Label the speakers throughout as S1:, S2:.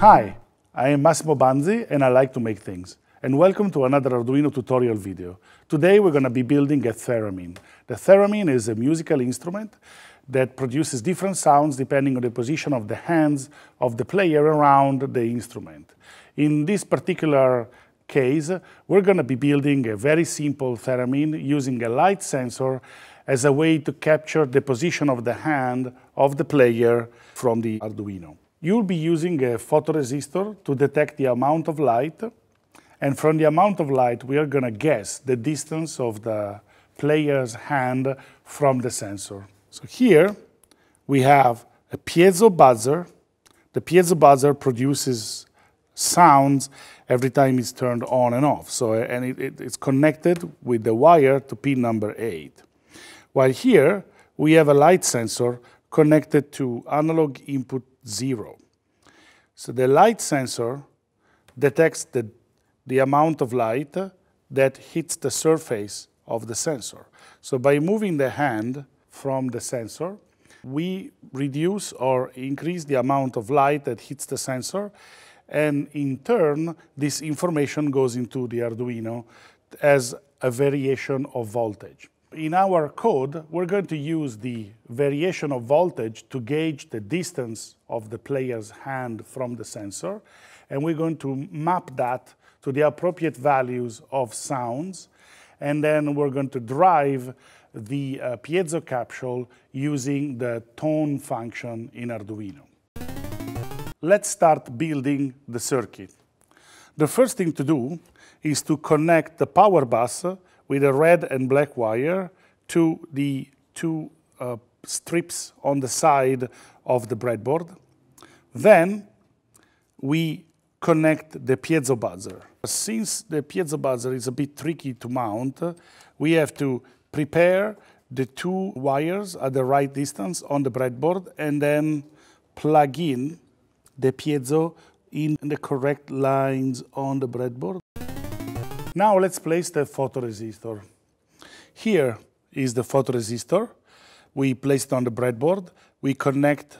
S1: Hi, I am Massimo Banzi and I like to make things. And welcome to another Arduino tutorial video. Today we're going to be building a theremin. The theremin is a musical instrument that produces different sounds depending on the position of the hands of the player around the instrument. In this particular case, we're going to be building a very simple theremin using a light sensor as a way to capture the position of the hand of the player from the Arduino you'll be using a photoresistor to detect the amount of light. And from the amount of light, we are going to guess the distance of the player's hand from the sensor. So here we have a piezo buzzer. The piezo buzzer produces sounds every time it's turned on and off. So and it, it, it's connected with the wire to pin number 8. While here we have a light sensor connected to analog input zero. So the light sensor detects the, the amount of light that hits the surface of the sensor. So by moving the hand from the sensor, we reduce or increase the amount of light that hits the sensor. And in turn, this information goes into the Arduino as a variation of voltage in our code, we're going to use the variation of voltage to gauge the distance of the player's hand from the sensor, and we're going to map that to the appropriate values of sounds, and then we're going to drive the uh, piezo capsule using the tone function in Arduino. Let's start building the circuit. The first thing to do is to connect the power bus with a red and black wire to the two uh, strips on the side of the breadboard. Then we connect the piezo buzzer. Since the piezo buzzer is a bit tricky to mount, we have to prepare the two wires at the right distance on the breadboard and then plug in the piezo in the correct lines on the breadboard. Now let's place the photoresistor. Here is the photoresistor. We place it on the breadboard. We connect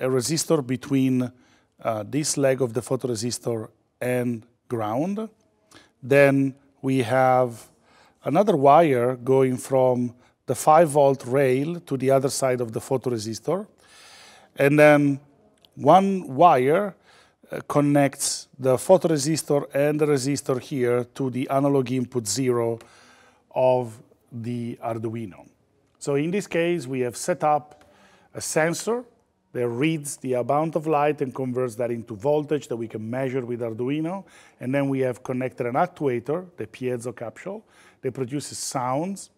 S1: a resistor between uh, this leg of the photoresistor and ground. Then we have another wire going from the 5 volt rail to the other side of the photoresistor. And then one wire uh, connects the photoresistor and the resistor here to the analog input zero of the Arduino. So in this case, we have set up a sensor that reads the amount of light and converts that into voltage that we can measure with Arduino. And then we have connected an actuator, the piezo capsule, that produces sounds.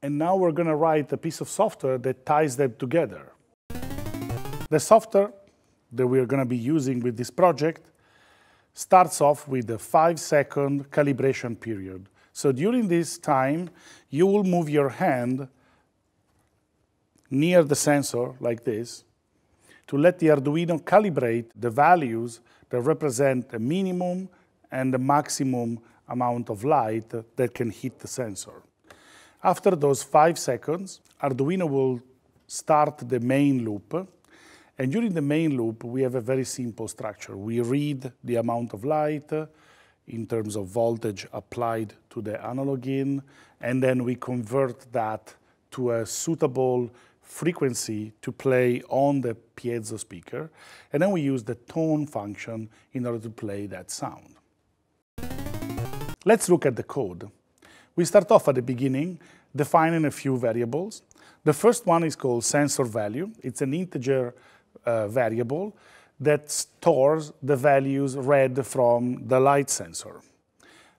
S1: And now we're gonna write a piece of software that ties them together. The software that we are going to be using with this project starts off with a five second calibration period. So during this time, you will move your hand near the sensor like this to let the Arduino calibrate the values that represent the minimum and the maximum amount of light that can hit the sensor. After those five seconds, Arduino will start the main loop and during the main loop, we have a very simple structure. We read the amount of light in terms of voltage applied to the analog in, and then we convert that to a suitable frequency to play on the piezo speaker. And then we use the tone function in order to play that sound. Let's look at the code. We start off at the beginning, defining a few variables. The first one is called sensor value. It's an integer uh, variable that stores the values read from the light sensor.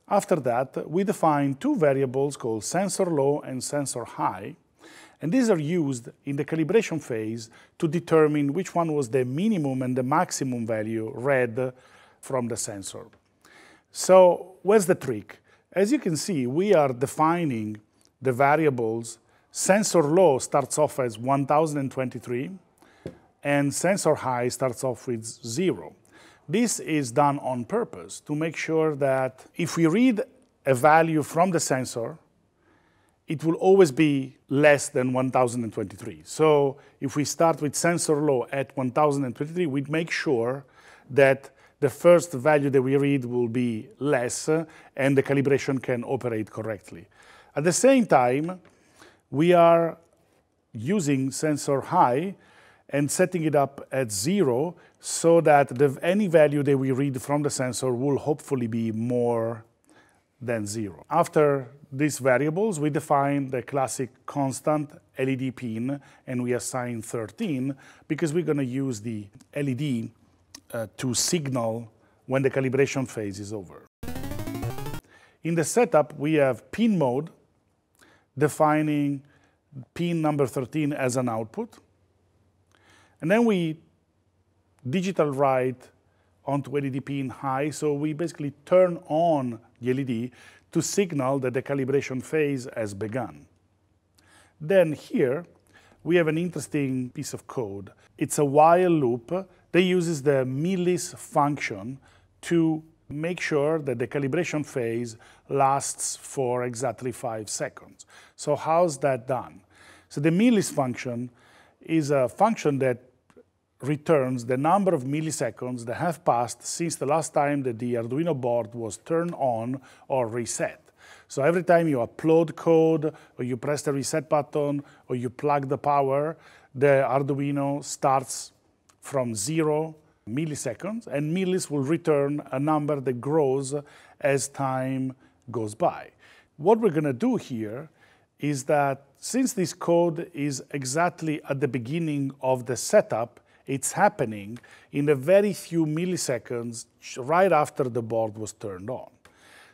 S1: After that, we define two variables called sensor low and sensor high, and these are used in the calibration phase to determine which one was the minimum and the maximum value read from the sensor. So where's the trick? As you can see, we are defining the variables. Sensor low starts off as 1023, and sensor high starts off with zero. This is done on purpose to make sure that if we read a value from the sensor, it will always be less than 1023. So if we start with sensor low at 1023, we make sure that the first value that we read will be less uh, and the calibration can operate correctly. At the same time, we are using sensor high and setting it up at zero so that the, any value that we read from the sensor will hopefully be more than zero. After these variables, we define the classic constant LED pin and we assign 13 because we're going to use the LED uh, to signal when the calibration phase is over. In the setup, we have pin mode defining pin number 13 as an output and then we digital write onto LEDP in high, so we basically turn on the LED to signal that the calibration phase has begun. Then here, we have an interesting piece of code. It's a while loop that uses the millis function to make sure that the calibration phase lasts for exactly five seconds. So how's that done? So the millis function is a function that returns the number of milliseconds that have passed since the last time that the Arduino board was turned on or reset. So every time you upload code, or you press the reset button, or you plug the power, the Arduino starts from zero milliseconds, and millis will return a number that grows as time goes by. What we're gonna do here is that since this code is exactly at the beginning of the setup, it's happening in a very few milliseconds right after the board was turned on.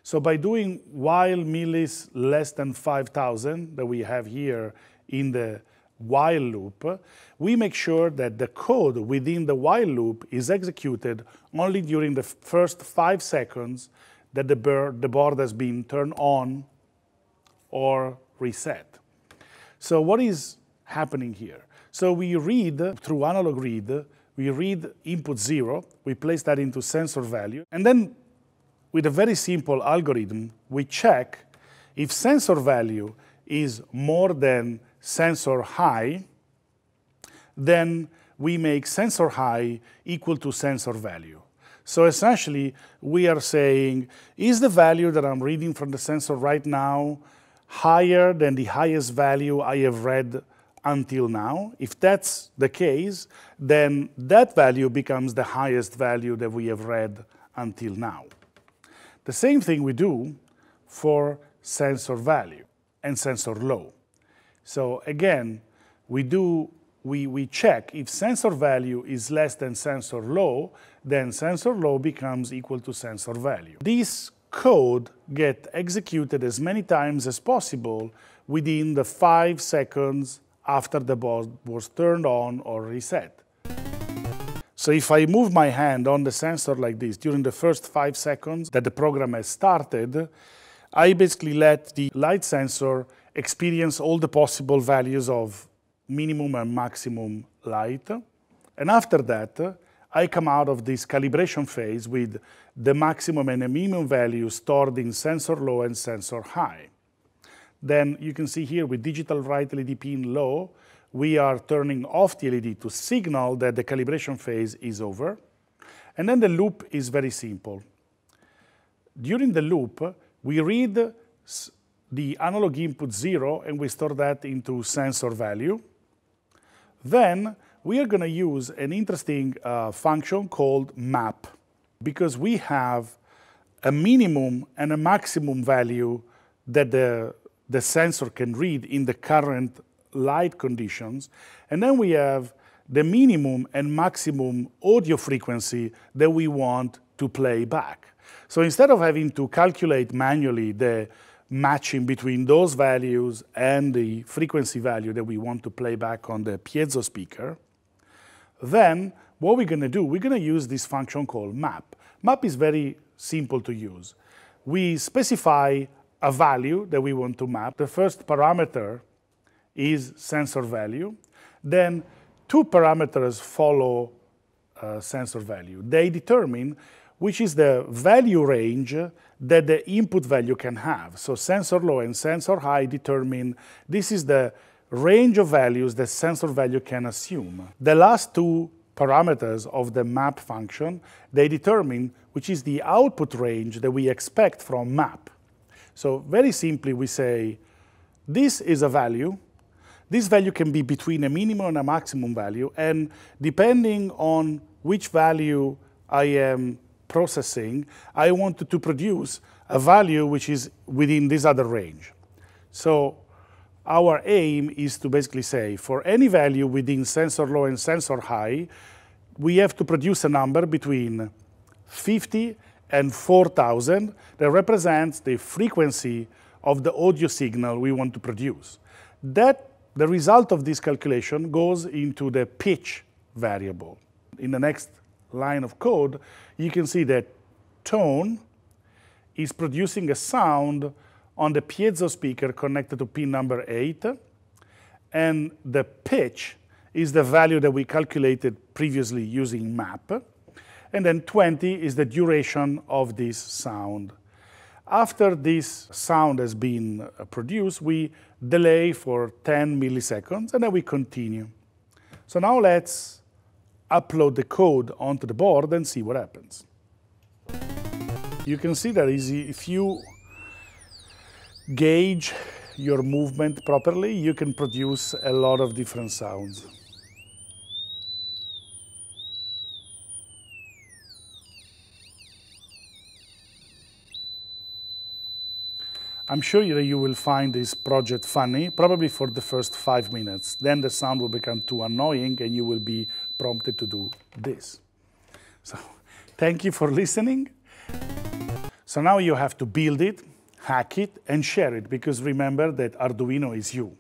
S1: So by doing while millis less than 5,000 that we have here in the while loop, we make sure that the code within the while loop is executed only during the first five seconds that the, board has been turned on or reset. So what is happening here? So we read through analog read, we read input zero, we place that into sensor value, and then with a very simple algorithm, we check if sensor value is more than sensor high, then we make sensor high equal to sensor value. So essentially, we are saying, is the value that I'm reading from the sensor right now higher than the highest value I have read until now. If that's the case, then that value becomes the highest value that we have read until now. The same thing we do for sensor value and sensor low. So again, we do we, we check if sensor value is less than sensor low, then sensor low becomes equal to sensor value. This code get executed as many times as possible within the five seconds after the board was turned on or reset. So if I move my hand on the sensor like this during the first five seconds that the program has started, I basically let the light sensor experience all the possible values of minimum and maximum light. And after that, I come out of this calibration phase with the maximum and minimum value stored in sensor low and sensor high. Then you can see here with digital write LED pin low, we are turning off the LED to signal that the calibration phase is over. And then the loop is very simple. During the loop, we read the analog input zero and we store that into sensor value. Then we are going to use an interesting uh, function called map because we have a minimum and a maximum value that the, the sensor can read in the current light conditions. And then we have the minimum and maximum audio frequency that we want to play back. So instead of having to calculate manually the matching between those values and the frequency value that we want to play back on the piezo speaker, then what we're going to do, we're going to use this function called map. Map is very simple to use. We specify a value that we want to map. The first parameter is sensor value. Then two parameters follow uh, sensor value. They determine which is the value range that the input value can have. So sensor low and sensor high determine this is the range of values the sensor value can assume. The last two parameters of the map function, they determine which is the output range that we expect from map. So very simply we say, this is a value. This value can be between a minimum and a maximum value. And depending on which value I am processing, I want to produce a value which is within this other range. So our aim is to basically say for any value within sensor low and sensor high, we have to produce a number between 50 and 4,000 that represents the frequency of the audio signal we want to produce. That the result of this calculation goes into the pitch variable. In the next line of code, you can see that tone is producing a sound on the piezo speaker connected to pin number 8. And the pitch is the value that we calculated previously using map. And then 20 is the duration of this sound. After this sound has been uh, produced, we delay for 10 milliseconds and then we continue. So now let's upload the code onto the board and see what happens. You can see that if you gauge your movement properly, you can produce a lot of different sounds. I'm sure you will find this project funny, probably for the first five minutes. Then the sound will become too annoying and you will be prompted to do this. So thank you for listening. So now you have to build it hack it, and share it, because remember that Arduino is you.